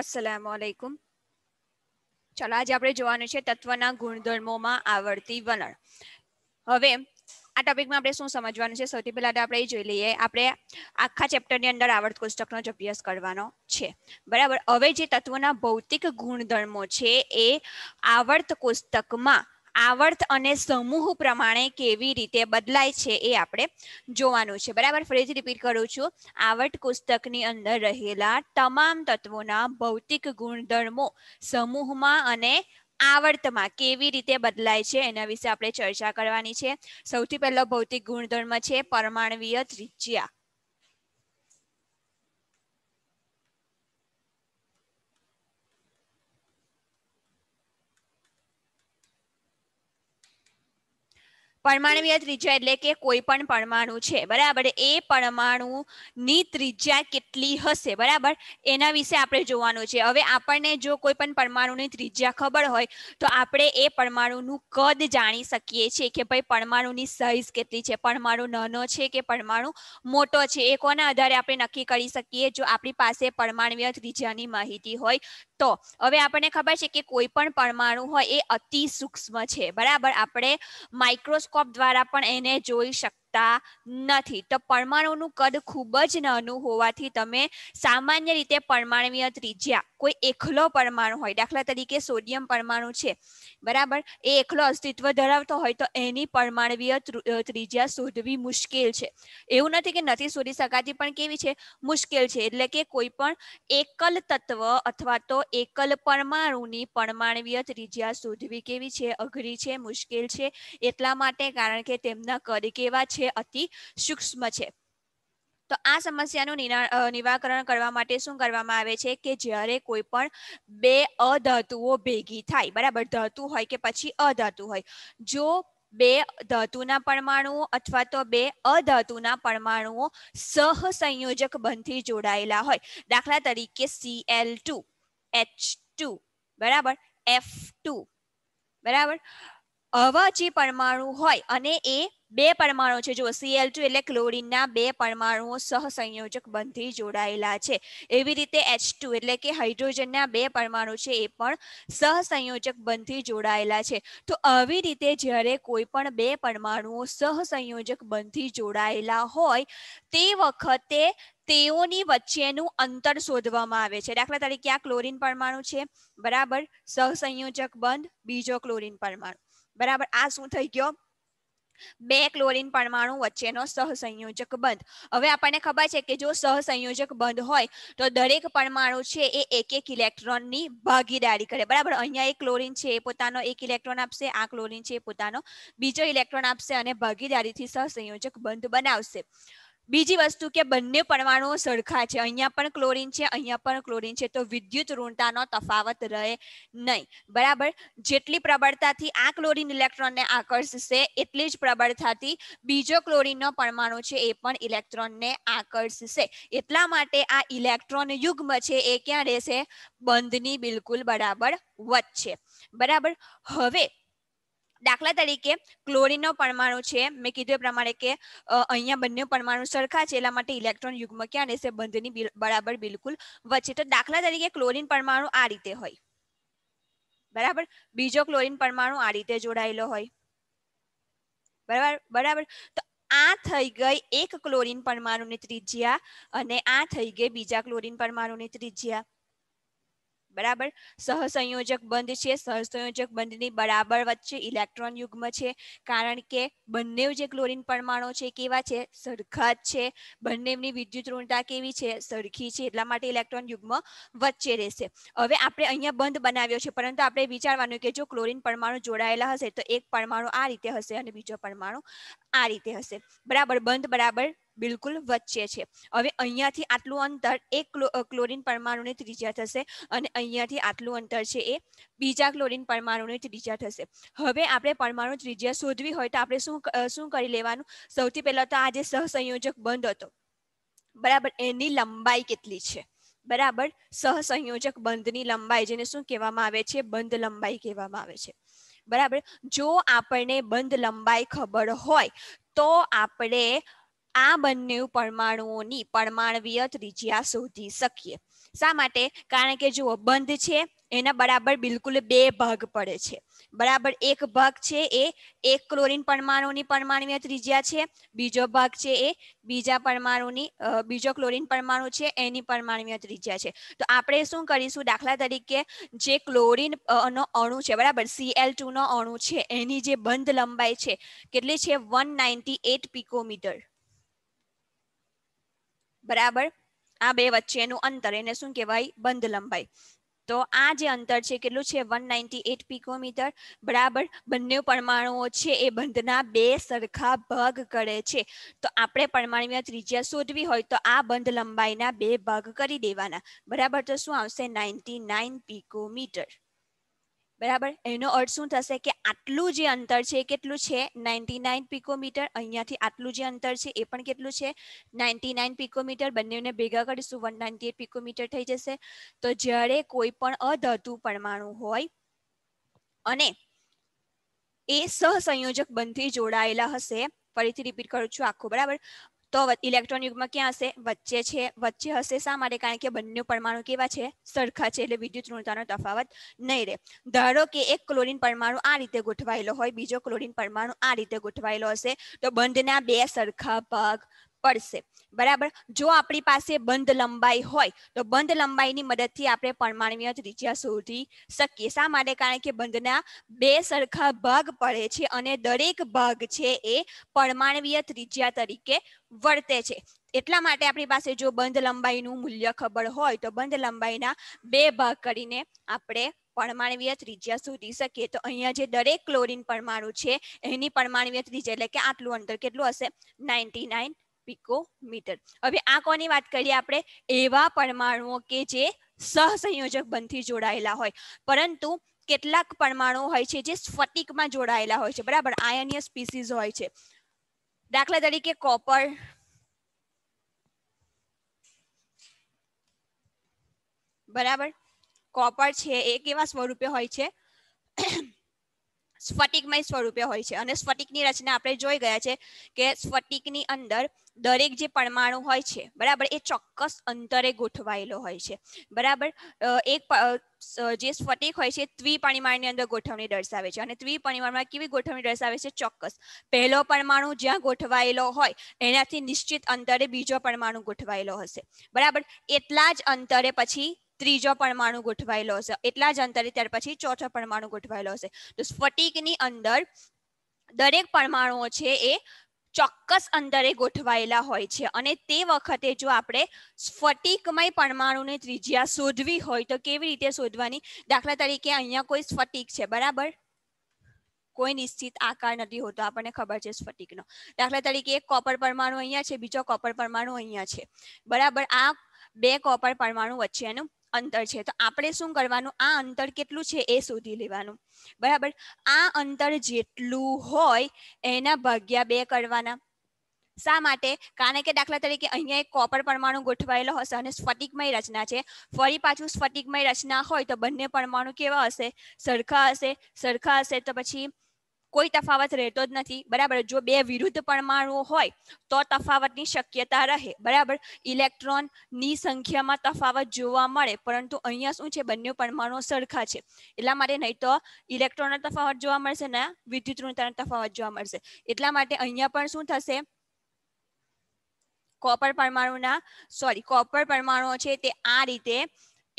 અસલામ આલેકુમ ચાલો આજે આપણે જોવાનું છે તત્વના ગુણધર્મોમાં આવડતી વલણ હવે આ ટોપિકમાં આપણે શું સમજવાનું છે સૌથી પહેલા આપણે એ જોઈ લઈએ આપણે આખા ચેપ્ટરની અંદર આવર્ત કોષ્ટકનો જ અભ્યાસ કરવાનો છે બરાબર હવે જે તત્વોના ભૌતિક ગુણધર્મો છે એ આવર્ત કોષ્ટકમાં આવર્ત અને સમૂહ પ્રમાણે કેવી રીતે બદલાય છે એ આપણે જોવાનું છે બરાબર ફરીથી રિપીટ કરું છું આવર્ત કોષ્ટકની અંદર રહેલા તમામ તત્વોના ભૌતિક ગુણધર્મો સમૂહમાં અને આવર્તમાં કેવી રીતે બદલાય છે એના વિશે આપણે ચર્ચા કરવાની છે સૌથી પહેલો ભૌતિક ગુણધર્મ છે પરમાણવીય ત્રિજ્યા પરમાણવીય ત્રિજ્યા એટલે કે કોઈ પણ પરમાણુ છે બરાબર એ પરમાણુની ત્રિજ્યા કેટલી હશે બરાબર એના વિશે આપણે જોવાનું છે હવે આપણને જો કોઈ પણ પરમાણુની ત્રિજ્યા ખબર હોય તો આપણે એ પરમાણુનું કદ જાણી શકીએ છીએ કે ભાઈ પરમાણુની સાઇઝ કેટલી છે પરમાણુ નાનો છે કે પરમાણુ મોટો છે એ કોના આધારે આપણે નક્કી કરી શકીએ જો આપણી પાસે પરમાણવીય ત્રિજ્યાની માહિતી હોય તો હવે આપણને ખબર છે કે કોઈ પણ પરમાણુ હોય એ અતિ સૂક્ષ્મ છે બરાબર આપણે માઇક્રોસ્કોપ ટેલિસ્કોપ દ્વારા પણ એને જોઈ શકતા શકતા નથી તો પરમાણુનું કદ ખૂબ જ નાનું હોવાથી તમે સામાન્ય રીતે પરમાણવીય ત્રિજ્યા કોઈ એકલો પરમાણુ હોય દાખલા તરીકે સોડિયમ પરમાણુ છે બરાબર એ એકલો અસ્તિત્વ ધરાવતો હોય તો એની પરમાણવીય ત્રિજ્યા શોધવી મુશ્કેલ છે એવું નથી કે નથી શોધી શકાતી પણ કેવી છે મુશ્કેલ છે એટલે કે કોઈ પણ એકલ તત્વ અથવા તો એકલ પરમાણુની પરમાણવીય ત્રિજ્યા શોધવી કેવી છે અઘરી છે મુશ્કેલ છે એટલા માટે કારણ કે તેમના કદ કેવા છે છે અતિ સૂક્ષ્મ છે તો આ સમસ્યાનું નિવારણ કરવા માટે શું કરવામાં આવે છે કે જ્યારે કોઈ પણ બે અધાતુઓ ભેગી થાય બરાબર ધાતુ હોય કે પછી અધાતુ હોય જો બે ધાતુના પરમાણુઓ અથવા તો બે અધાતુના પરમાણુઓ સહસંયોજક બંધથી જોડાયેલા હોય દાખલા તરીકે સી એલ Cl2 H2 બરાબર F2 બરાબર આવા જે પરમાણુ હોય અને એ બે પરમાણુ છે જો Cl2 એટલે ક્લોરીનના બે પરમાણુઓ સહસંયોજક બંધથી જોડાયેલા છે એવી રીતે H2 એટલે કે હાઇડ્રોજનના બે પરમાણુ છે એ પણ સહસંયોજક બંધથી જોડાયેલા છે તો આવી રીતે જ્યારે કોઈ પણ બે પરમાણુઓ સહસંયોજક બંધથી જોડાયેલા હોય તે વખતે તેઓની વચ્ચેનું અંતર શોધવામાં આવે છે દાખલા તરીકે આ ક્લોરીન પરમાણુ છે બરાબર સહસંયોજક બંધ બીજો ક્લોરીન પરમાણુ બરાબર આ શું થઈ ગયો બે ક્લોરિન પરમાણુ વચ્ચેનો સહસંયોજક બંધ હવે આપણને ખબર છે કે જો સહસંયોજક બંધ હોય તો દરેક પરમાણુ છે એ એક એક ઇલેક્ટ્રોનની ભાગીદારી કરે બરાબર અહીંયા એક ક્લોરિન છે એ પોતાનો એક ઇલેક્ટ્રોન આપશે આ ક્લોરિન છે એ પોતાનો બીજો ઇલેક્ટ્રોન આપશે અને ભાગીદારીથી સહસંયોજક બંધ બનાવશે બીજી વસ્તુ કે બંને પરમાણુઓ સરખા છે અહીંયા પણ ક્લોરિન છે અહીંયા પણ ક્લોરિન છે તો વિદ્યુત ઋણતાનો તફાવત રહે નહીં બરાબર જેટલી પ્રબળતાથી આ ક્લોરિન ઇલેક્ટ્રોનને આકર્ષશે એટલી જ પ્રબળતાથી બીજો ક્લોરિનનો પરમાણુ છે એ પણ ઇલેક્ટ્રોનને આકર્ષશે એટલા માટે આ ઇલેક્ટ્રોન યુગ્મ છે એ ક્યાં રહેશે બંધની બિલકુલ બરાબર વચ્ચે બરાબર હવે દાખલા તરીકે ક્લોરીનનો પરમાણુ છે મેં કીધું એ પ્રમાણે કે અહીંયા બંને પરમાણુ સરખા છે એટલા માટે ઇલેક્ટ્રોન યુગ્મ ક્યાં રહેશે બંધની બરાબર બિલકુલ વચ્ચે તો દાખલા તરીકે ક્લોરિન પરમાણુ આ રીતે હોય બરાબર બીજો ક્લોરિન પરમાણુ આ રીતે જોડાયેલો હોય બરાબર બરાબર તો આ થઈ ગઈ એક ક્લોરીન પરમાણુની ત્રિજ્યા અને આ થઈ ગઈ બીજા ક્લોરીન પરમાણુની ત્રિજ્યા બરાબર સહસંયોજક બંધ છે સહસંયોજક બંધની બરાબર વચ્ચે ઇલેક્ટ્રોન યુગ્મ છે કારણ કે બંને જે ક્લોરિન પરમાણુ છે કેવા છે સરખા જ છે બંનેની વિદ્યુત ઋણતા કેવી છે સરખી છે એટલા માટે ઇલેક્ટ્રોન યુગ્મ વચ્ચે રહેશે હવે આપણે અહીંયા બંધ બનાવ્યો છે પરંતુ આપણે વિચારવાનું કે જો ક્લોરિન પરમાણુ જોડાયેલા હશે તો એક પરમાણુ આ રીતે હશે અને બીજો પરમાણુ આ રીતે હશે બરાબર બંધ બરાબર બિલકુલ વચ્ચે છે હવે અહીંયાથી આટલું અંતર એક ક્લોરિન પરમાણુની ત્રિજ્યા થશે અને અહીંયાથી આટલું અંતર છે એ બીજા ક્લોરિન પરમાણુની ત્રિજ્યા થશે હવે આપણે પરમાણુ ત્રિજ્યા શોધવી હોય તો આપણે શું શું કરી લેવાનું સૌથી પહેલાં તો આ જે સહસંયોજક બંધ હતો બરાબર એની લંબાઈ કેટલી છે બરાબર સહસંયોજક બંધની લંબાઈ જેને શું કહેવામાં આવે છે બંધ લંબાઈ કહેવામાં આવે છે બરાબર જો આપણને બંધ લંબાઈ ખબર હોય તો આપણે આ બંને પરમાણુઓની પરમાણવીય ત્રિજ્યા શોધી શકીએ શા માટે કારણ કે જુઓ બંધ છે એના બરાબર બિલકુલ બે ભાગ પડે છે બરાબર એક ભાગ છે એ એક ક્લોરીન પરમાણુની પરમાણવીય ત્રિજ્યા છે બીજો ભાગ છે એ બીજા પરમાણુની બીજો ક્લોરિન પરમાણુ છે એની પરમાણવીય ત્રિજ્યા છે તો આપણે શું કરીશું દાખલા તરીકે જે ક્લોરીન નો અણુ છે બરાબર Cl2 નો અણુ છે એની જે બંધ લંબાઈ છે કેટલી છે વન 198 પિકોમીટર બરાબર આ બે વચ્ચેનું અંતર એને શું કહેવાય બંધ લંબાઈ તો આ જે અંતર છે કેટલું છે વન નાઇન્ટી પિકોમીટર બરાબર બંને પરમાણુઓ છે એ બંધના બે સરખા ભાગ કરે છે તો આપણે પરમાણુય ત્રિજ્યા શોધવી હોય તો આ બંધ લંબાઈના બે ભાગ કરી દેવાના બરાબર તો શું આવશે નાઇન્ટી નાઇન પિકોમીટર બરાબર એનો અર્થ શું થશે કે આટલું જે અંતર છે એ કેટલું છે નાઇન્ટી નાઇન પિકોમીટર અહીંયાથી આટલું જે અંતર છે એ પણ કેટલું છે નાઇન્ટી નાઇન પિકોમીટર બંનેને ભેગા કરીશું વન નાઇન્ટી એટ પિકોમીટર થઈ જશે તો જ્યારે કોઈ પણ અધાતુ પરમાણુ હોય અને એ સહસંયોજક બંધથી જોડાયેલા હશે ફરીથી રિપીટ કરું છું આખું બરાબર તો ઇલેક્ટ્રોન યુગમાં ક્યાં હશે વચ્ચે છે વચ્ચે હશે શા માટે કારણ કે બંને પરમાણુ કેવા છે સરખા છે એટલે વિદ્યુત ઋણતાનો તફાવત નહીં રહે ધારો કે એક ક્લોરિન પરમાણુ આ રીતે ગોઠવાયેલો હોય બીજો ક્લોરિન પરમાણુ આ રીતે ગોઠવાયેલો હશે તો બંધના બે સરખા ભાગ પડશે બરાબર જો આપણી પાસે બંધ લંબાઈ હોય તો બંધ લંબાઈની મદદથી આપણે પરમાણવીય ત્રિજ્યા શોધી શકીએ શા માટે કારણ કે બંધના બે સરખા ભાગ પડે છે અને દરેક ભાગ છે એ પરમાણવીય ત્રિજ્યા તરીકે વર્તે છે એટલા માટે આપણી પાસે જો બંધ લંબાઈનું મૂલ્ય ખબર હોય તો બંધ લંબાઈના બે ભાગ કરીને આપણે પરમાણવીય ત્રિજ્યા શોધી શકીએ તો અહીંયા જે દરેક ક્લોરિન પરમાણુ છે એની પરમાણવીય ત્રિજ્યા એટલે કે આટલું અંતર કેટલું હશે નાઇન્ટી નાઇન પિકોમીટર હવે આ કોની વાત કરીએ આપણે એવા પરમાણુઓ કે જે સહસંયોજક બંધથી જોડાયેલા હોય પરંતુ કેટલાક પરમાણુઓ હોય છે જે સ્ફટિકમાં જોડાયેલા હોય છે બરાબર આયનીય સ્પીસીઝ હોય છે દાખલા તરીકે કોપર બરાબર કોપર છે એ એવા સ્વરૂપે હોય છે સ્ફટિકમય સ્વરૂપે હોય છે અને સ્ફટિકની રચના આપણે જોઈ ગયા છે કે સ્ફટિકની અંદર દરેક જે પરમાણુ હોય છે બરાબર એ ચોક્કસ અંતરે ગોઠવાયેલો હોય છે બરાબર એક જે સ્ફટિક હોય છે ત્રિપરિમાણની અંદર ગોઠવણી દર્શાવે છે અને ત્રિપરિમાણમાં કેવી ગોઠવણી દર્શાવે છે ચોક્કસ પહેલો પરમાણુ જ્યાં ગોઠવાયેલો હોય એનાથી નિશ્ચિત અંતરે બીજો પરમાણુ ગોઠવાયેલો હશે બરાબર એટલા જ અંતરે પછી ત્રીજો પરમાણુ ગોઠવાયેલો હશે એટલા જ અંતરે ત્યાર પછી ચોથો પરમાણુ ગોઠવાયેલો હશે તો સ્ફટિકની અંદર દરેક પરમાણુઓ છે એ ચોક્કસ અંતરે ગોઠવાયેલા હોય છે અને તે વખતે જો આપણે સ્ફટિકમય પરમાણુને ત્રિજ્યા શોધવી હોય તો કેવી રીતે શોધવાની દાખલા તરીકે અહીંયા કોઈ સ્ફટિક છે બરાબર કોઈ નિશ્ચિત આકાર નથી હોતો આપણને ખબર છે સ્ફટિકનો દાખલા તરીકે એક કોપર પરમાણુ અહીંયા છે બીજો કોપર પરમાણુ અહીંયા છે બરાબર આ બે કોપર પરમાણુ વચ્ચેનું અંતર છે તો આપણે શું કરવાનું આ અંતર કેટલું છે એ શોધી લેવાનું બરાબર આ અંતર જેટલું હોય એના ભાગ્યા બે કરવાના શા માટે કારણ કે દાખલા તરીકે અહીંયા એક કોપર પરમાણુ ગોઠવાયેલો હશે અને સ્ફટિકમય રચના છે ફરી પાછું સ્ફટિકમય રચના હોય તો બંને પરમાણુ કેવા હશે સરખા હશે સરખા હશે તો પછી કોઈ તફાવત રહેતો જ નથી બરાબર જો બે વિરુદ્ધ પરમાણુઓ હોય તો તફાવતની શક્યતા રહે બરાબર ઇલેક્ટ્રોનની સંખ્યામાં તફાવત જોવા મળે પરંતુ અહીંયા શું છે બંને પરમાણુઓ સરખા છે એટલા માટે નહીં તો ઇલેક્ટ્રોનનો તફાવત જોવા મળશે ને વિદ્યુત ઋણતાનો તફાવત જોવા મળશે એટલા માટે અહીંયા પણ શું થશે કોપર પરમાણુના સોરી કોપર પરમાણુઓ છે તે આ રીતે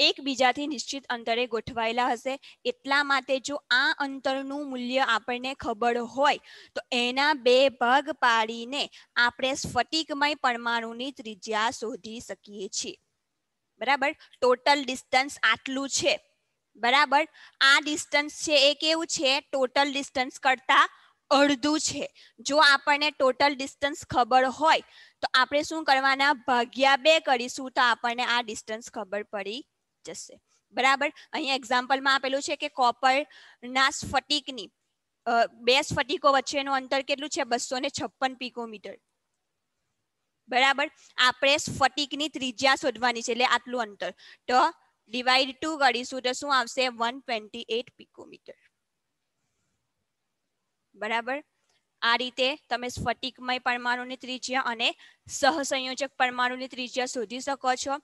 એકબીજાથી નિશ્ચિત અંતરે ગોઠવાયેલા હશે એટલા માટે જો આ અંતરનું મૂલ્ય આપણને ખબર હોય તો એના બે ભાગ પાડીને આપણે સ્ફટિકમય પરમાણુની ત્રિજ્યા શોધી શકીએ છીએ બરાબર ટોટલ ડિસ્ટન્સ આટલું છે બરાબર આ ડિસ્ટન્સ છે એ કેવું છે ટોટલ ડિસ્ટન્સ કરતા અડધું છે જો આપણને ટોટલ ડિસ્ટન્સ ખબર હોય તો આપણે શું કરવાના ભાગ્યા બે કરીશું તો આપણને આ ડિસ્ટન્સ ખબર પડી જશે બરાબર અહીંયા એક્ઝામ્પલમાં આપેલું છે કે કોપરના સ્ફટિકની બે સ્ફટિકો વચ્ચેનું અંતર કેટલું છે બસો ને છપ્પન પિકોમીટર બરાબર આપણે સ્ફટિકની ત્રિજ્યા શોધવાની છે એટલે આટલું અંતર તો ડિવાઈડ ટુ કરીશું તો શું આવશે વન ટ્વેન્ટી એટ પિકોમીટર બરાબર આ રીતે તમે સ્ફટિકમય પરમાણુની ત્રિજ્યા અને સહસંયોજક પરમાણુની ત્રિજ્યા શોધી શકો છો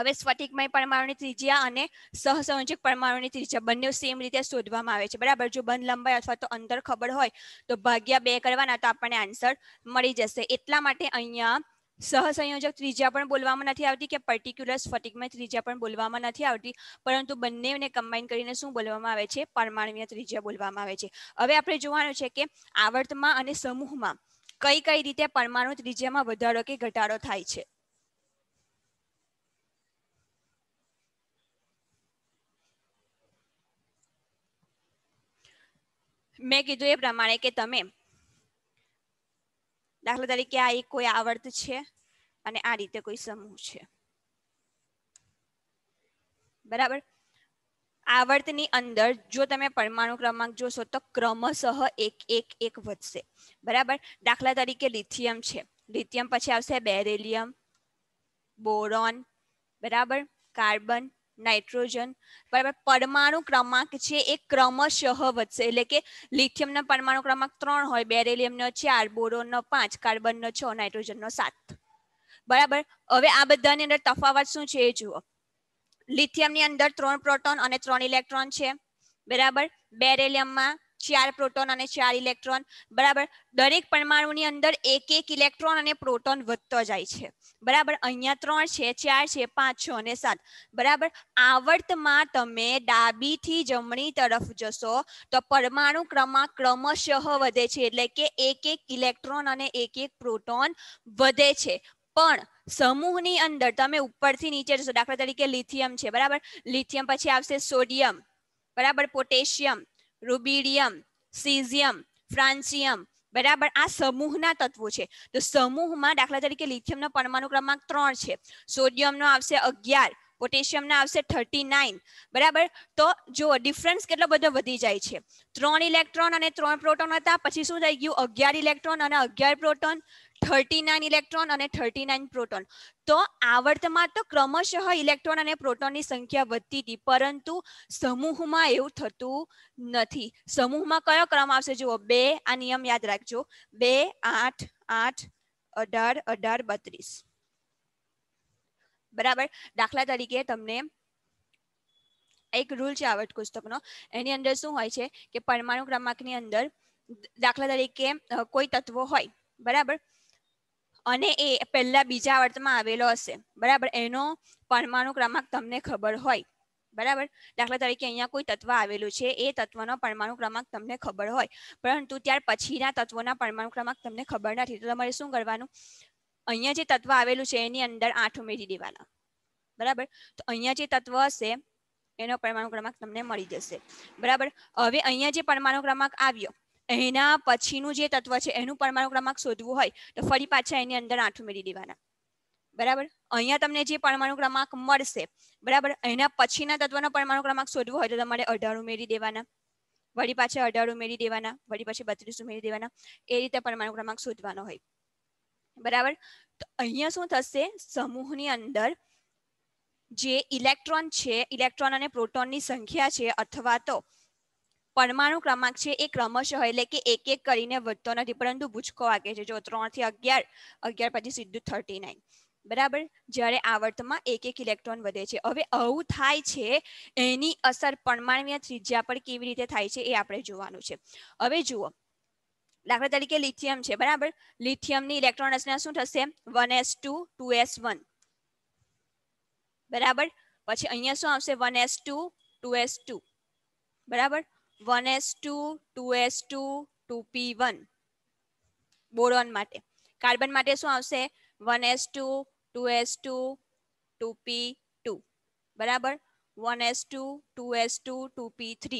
હવે સ્ફટિકમય પરમાણુની ત્રિજ્યા અને સહસંયોજક પરમાણુની ત્રિજ્યા બંને સેમ રીતે શોધવામાં આવે છે બરાબર જો બંધ લંબાઈ અથવા તો અંતર ખબર હોય તો ભાગ્યા બે કરવાના તો આપણને આન્સર મળી જશે એટલા માટે અહીંયા સહસંયોજક ત્રિજ્યા પણ બોલવામાં નથી આવતી કે પર્ટિક્યુલર સ્ફટિકમય ત્રિજ્યા પણ બોલવામાં નથી આવતી પરંતુ બંનેને કમ્બાઈન કરીને શું બોલવામાં આવે છે પરમાણુય ત્રિજ્યા બોલવામાં આવે છે હવે આપણે જોવાનું છે કે આવર્તમાં અને સમૂહમાં કઈ કઈ રીતે પરમાણુ ત્રિજ્યામાં વધારો કે ઘટાડો થાય છે મેં કીધું એ પ્રમાણે કે તમે દાખલા તરીકે આ એક કોઈ આવર્ત છે અને આ રીતે કોઈ સમૂહ છે બરાબર આવર્તની અંદર જો તમે પરમાણુ ક્રમાંક જોશો તો ક્રમશઃ એક એક એક વધશે બરાબર દાખલા તરીકે લિથિયમ છે લિથિયમ પછી આવશે બેરેલિયમ બોરોન બરાબર કાર્બન નાઇટ્રોજન બરાબર પરમાણુ ક્રમાંક છે એ ક્રમશઃ વધશે એટલે કે લિથિયમનો પરમાણુ ક્રમાંક ત્રણ હોય બેરેલિયમનો ચાર બોરોનનો પાંચ કાર્બનનો છ નાઇટ્રોજનનો સાત બરાબર હવે આ બધાની અંદર તફાવત શું છે એ જુઓ લિથિયમની અંદર ત્રણ પ્રોટોન અને ત્રણ ઇલેક્ટ્રોન છે બરાબર બેરેલિયમમાં ચાર પ્રોટોન અને ચાર ઇલેક્ટ્રોન બરાબર દરેક પરમાણુની અંદર એક એક ઇલેક્ટ્રોન અને પ્રોટોન વધતો જાય છે બરાબર અહીંયા ત્રણ છે ચાર છે પાંચ છ અને સાત બરાબર આવર્તમાં તમે ડાબીથી જમણી તરફ જશો તો પરમાણુ ક્રમાં ક્રમશઃ વધે છે એટલે કે એક એક ઇલેક્ટ્રોન અને એક એક પ્રોટોન વધે છે પણ સમૂહની અંદર તમે ઉપરથી નીચે જશો દાખલા તરીકે લિથિયમ છે બરાબર લિથિયમ પછી આવશે સોડિયમ બરાબર પોટેશિયમ રૂબીડિયમ સીઝિયમ ફ્રાન્સિયમ બરાબર આ સમૂહના તત્વો છે તો સમૂહમાં દાખલા તરીકે લિથિયમનો પરમાણુ ક્રમાંક ત્રણ છે સોડિયમનો આવશે અગિયાર પોટેશિયમના આવશે થર્ટી નાઇન બરાબર તો જો ડિફરન્સ કેટલો બધો વધી જાય છે ત્રણ ઇલેક્ટ્રોન અને ત્રણ પ્રોટોન હતા પછી શું થઈ ગયું અગિયાર ઇલેક્ટ્રોન અને અગિયાર પ્રોટોન થર્ટી નાઇન ઇલેક્ટ્રોન અને થર્ટી નાઇન પ્રોટોન તો આવર્તમાં તો ક્રમશઃ ઇલેક્ટ્રોન અને પ્રોટોનની સંખ્યા વધતી હતી પરંતુ સમૂહમાં એવું થતું નથી સમૂહમાં કયો ક્રમ આવશે જુઓ બે આ નિયમ યાદ રાખજો બે આઠ આઠ અઢાર અઢાર બત્રીસ બરાબર દાખલા તરીકે તમને એક રૂલ છે આવર્ત પુસ્તકનો એની અંદર શું હોય છે કે પરમાણુ ક્રમાંકની અંદર દાખલા તરીકે કોઈ તત્વો હોય બરાબર અને એ પહેલા બીજા આવર્તમાં આવેલો હશે બરાબર એનો પરમાણુ ક્રમાંક તમને ખબર હોય બરાબર દાખલા તરીકે અહીંયા કોઈ તત્વ આવેલું છે એ તત્વનો પરમાણુ ક્રમાંક તમને ખબર હોય પરંતુ ત્યાર પછીના તત્વોના પરમાણુ ક્રમાંક તમને ખબર નથી તો તમારે શું કરવાનું અહીંયા જે તત્વ આવેલું છે એની અંદર આઠ ઉમેરી દેવાના બરાબર તો અહીંયા જે તત્વ હશે એનો પરમાણુ ક્રમાંક તમને મળી જશે બરાબર હવે અહીંયા જે પરમાણુ ક્રમાંક આવ્યો એના પછીનું જે તત્વ છે એનું પરમાણુ ક્રમાંક શોધવું હોય તો ફરી પાછા એની અંદર આઠું મેળવી દેવાના બરાબર અહીંયા તમને જે પરમાણુ ક્રમાંક મળશે બરાબર એના પછીના તત્વનો પરમાણુ ક્રમાંક શોધવો હોય તો તમારે અઢાર ઉમેરી દેવાના વળી પાછા અઢાર ઉમેરી દેવાના વળી પાછી બત્રીસ ઉમેરી દેવાના એ રીતે પરમાણુ ક્રમાંક શોધવાનો હોય બરાબર તો અહીંયા શું થશે સમૂહની અંદર જે ઇલેક્ટ્રોન છે ઇલેક્ટ્રોન અને પ્રોટોનની સંખ્યા છે અથવા તો પરમાણુ ક્રમાંક છે એ ક્રમશઃ એટલે કે એક એક કરીને વધતો નથી પરંતુ ભૂચકો વાગે છે જો ત્રણ થી અગિયાર અગિયાર પછી સીધું થર્ટી નાઇન બરાબર જ્યારે આવર્તમાં એક એક ઇલેક્ટ્રોન વધે છે હવે આવું થાય છે એની અસર પરમાણવીય ત્રિજ્યા પર કેવી રીતે થાય છે એ આપણે જોવાનું છે હવે જુઓ દાખલા તરીકે લિથિયમ છે બરાબર લિથિયમની ઇલેક્ટ્રોન રચના શું થશે one s two two s one બરાબર પછી અહીંયા શું આવશે one s two two s two બરાબર 1s2 2s2 2p1 બોરોન માટે કાર્બન માટે શું આવશે 1s2 2s2 2p2 બરાબર 1s2 2s2 2p3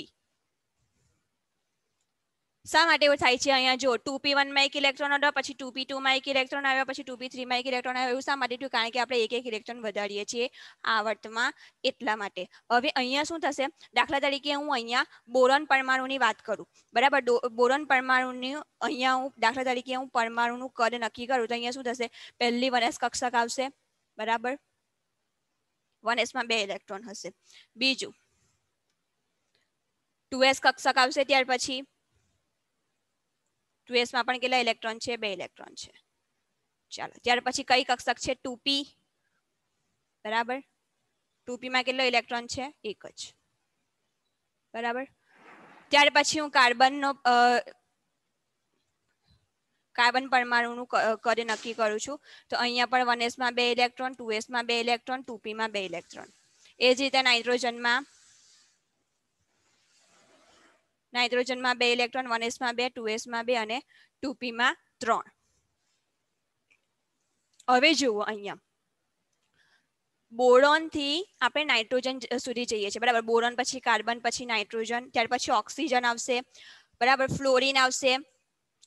શા માટે એવું થાય છે અહીંયા જો ટુ પી વનમાં એક ઇલેક્ટ્રોન આવ્યો પછી ટુ પી ટુમાં એક ઇલેક્ટ્રોન આવ્યો પછી ટુ પી થ્રીમાં એક ઇલેક્ટ્રોન આવ્યો એવું શા માટે થયું કારણ કે આપણે એક એક ઇલેક્ટ્રોન વધારીએ છીએ આ આવર્તમાં એટલા માટે હવે અહીંયા શું થશે દાખલા તરીકે હું અહીંયા બોરોન પરમાણુની વાત કરું બરાબર બોરોન પરમાણુની અહીંયા હું દાખલા તરીકે હું પરમાણુનું કદ નક્કી કરું તો અહીંયા શું થશે પહેલી વનસ કક્ષક આવશે બરાબર વન બે ઇલેક્ટ્રોન હશે બીજું ટુ એસ કક્ષક આવશે ત્યાર પછી ટુ એસમાં પણ કેટલા ઇલેક્ટ્રોન છે બે ઇલેક્ટ્રોન છે ચાલો ત્યાર પછી કઈ કક્ષક છે ટુપી બરાબર ટુ માં કેટલો ઇલેક્ટ્રોન છે એક જ બરાબર ત્યાર પછી હું કાર્બનનો કાર્બન પરમાણુનું કદ નક્કી કરું છું તો અહીંયા પણ વન માં બે ઇલેક્ટ્રોન ટુ માં બે ઇલેક્ટ્રોન ટુપીમાં બે ઇલેક્ટ્રોન એ જ રીતે નાઇટ્રોજનમાં નાઇટ્રોજનમાં બે ઇલેક્ટ્રોન વન એસમાં બે ટુ એસમાં બે અને ટુ પીમાં ત્રણ હવે જુઓ અહીંયા બોરોનથી આપણે નાઇટ્રોજન સુધી જઈએ છીએ બરાબર બોરોન પછી કાર્બન પછી નાઇટ્રોજન ત્યાર પછી ઓક્સિજન આવશે બરાબર ફ્લોરિન આવશે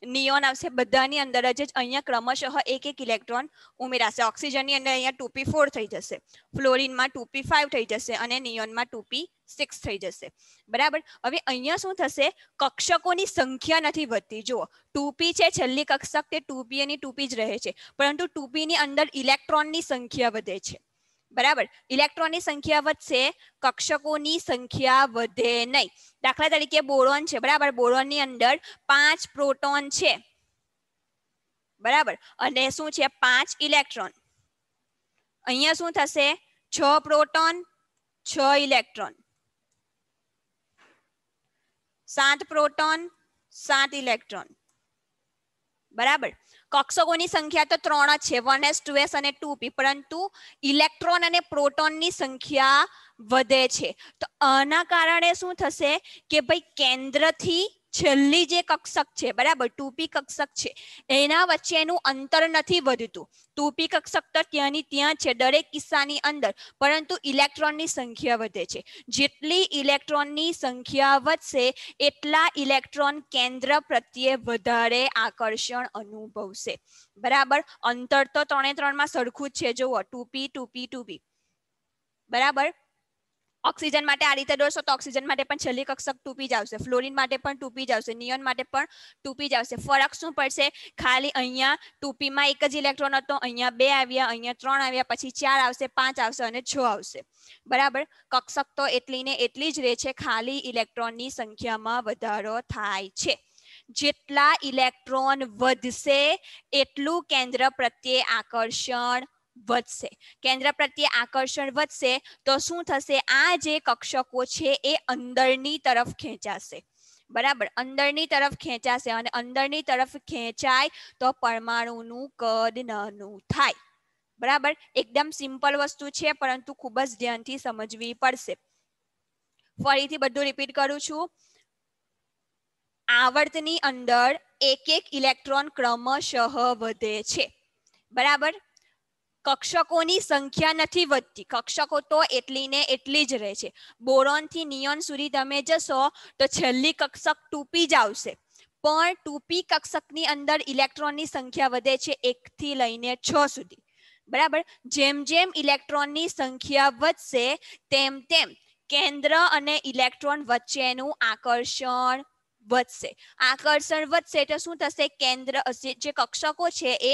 નિયોન આવશે બધાની અંદર જ અહીંયા ક્રમશઃ એક એક ઇલેક્ટ્રોન ઉમેરાશે ઓક્સિજનની અંદર અહીંયા ટુપી ફોર થઈ જશે ફ્લોરિનમાં ટુપી ફાઈવ થઈ જશે અને નિયોનમાં ટુપી સિક્સ થઈ જશે બરાબર હવે અહીંયા શું થશે કક્ષકોની સંખ્યા નથી વધતી જુઓ ટુપી છે છેલ્લી કક્ષક તે ટુપી એની ટુપી જ રહે છે પરંતુ ટુપીની અંદર ઇલેક્ટ્રોનની સંખ્યા વધે છે બરાબર ઇલેક્ટ્રોનની સંખ્યા વધશે કક્ષકોની સંખ્યા વધે નહીં દાખલા તરીકે બોરોન છે બરાબર બોરોનની અંદર પાંચ પ્રોટોન છે બરાબર અને શું છે પાંચ ઇલેક્ટ્રોન અહીંયા શું થશે છ પ્રોટોન છ ઇલેક્ટ્રોન સાત પ્રોટોન સાત ઇલેક્ટ્રોન બરાબર કક્ષકોની સંખ્યા તો ત્રણ જ છે વન એસ ટુ એસ અને ટુ પી પરંતુ ઇલેક્ટ્રોન અને પ્રોટોનની સંખ્યા વધે છે તો આના કારણે શું થશે કે ભાઈ કેન્દ્રથી છેલ્લી જે કક્ષક છે બરાબર ટૂપી કક્ષક છે એના વચ્ચેનું અંતર નથી વધતું ટૂપી કક્ષક તો ત્યાંની ત્યાં છે દરેક કિસ્સાની અંદર પરંતુ ઇલેક્ટ્રોનની સંખ્યા વધે છે જેટલી ઇલેક્ટ્રોનની સંખ્યા વધશે એટલા ઇલેક્ટ્રોન કેન્દ્ર પ્રત્યે વધારે આકર્ષણ અનુભવશે બરાબર અંતર તો ત્રણે ત્રણમાં સરખું જ છે જુઓ ટુપી ટુપી ટુપી બરાબર ઓક્સિજન માટે આ રીતે દોરશો તો ઓક્સિજન માટે પણ છેલ્લી કક્ષક ટૂપી જ આવશે ફ્લોરિન માટે પણ ટૂપી જ આવશે નિયોન માટે પણ ટૂપી જ આવશે ફરક શું પડશે ખાલી અહીંયા ટૂપીમાં એક જ ઇલેક્ટ્રોન હતો અહીંયા બે આવ્યા અહીંયા ત્રણ આવ્યા પછી ચાર આવશે પાંચ આવશે અને છ આવશે બરાબર કક્ષક તો એટલી ને એટલી જ રહે છે ખાલી ઇલેક્ટ્રોનની સંખ્યામાં વધારો થાય છે જેટલા ઇલેક્ટ્રોન વધશે એટલું કેન્દ્ર પ્રત્યે આકર્ષણ વધશે કેન્દ્ર પ્રત્યે આકર્ષણ વધશે તો શું થશે આ જે કક્ષકો છે એ અંદરની તરફ ખેંચાશે બરાબર અંદરની તરફ ખેંચાશે અને અંદરની તરફ ખેંચાય તો પરમાણુનું કદ નાનું થાય બરાબર એકદમ સિમ્પલ વસ્તુ છે પરંતુ ખૂબ જ ધ્યાનથી સમજવી પડશે ફરીથી બધું રિપીટ કરું છું આવર્તની અંદર એક એક ઇલેક્ટ્રોન ક્રમશઃ વધે છે બરાબર કક્ષકોની સંખ્યા નથી વધતી કક્ષકો તો એટલી ને એટલી જ રહે છે બોરોનથી નિયોન સુધી તમે જશો તો છેલ્લી કક્ષક ટૂપી જ આવશે પણ ટૂપી કક્ષકની અંદર ઇલેક્ટ્રોનની સંખ્યા વધે છે એકથી લઈને છ સુધી બરાબર જેમ જેમ ઇલેક્ટ્રોનની સંખ્યા વધશે તેમ તેમ કેન્દ્ર અને ઇલેક્ટ્રોન વચ્ચેનું આકર્ષણ વધશે આકર્ષણ વધશે તો શું થશે કેન્દ્ર જે કક્ષકો છે એ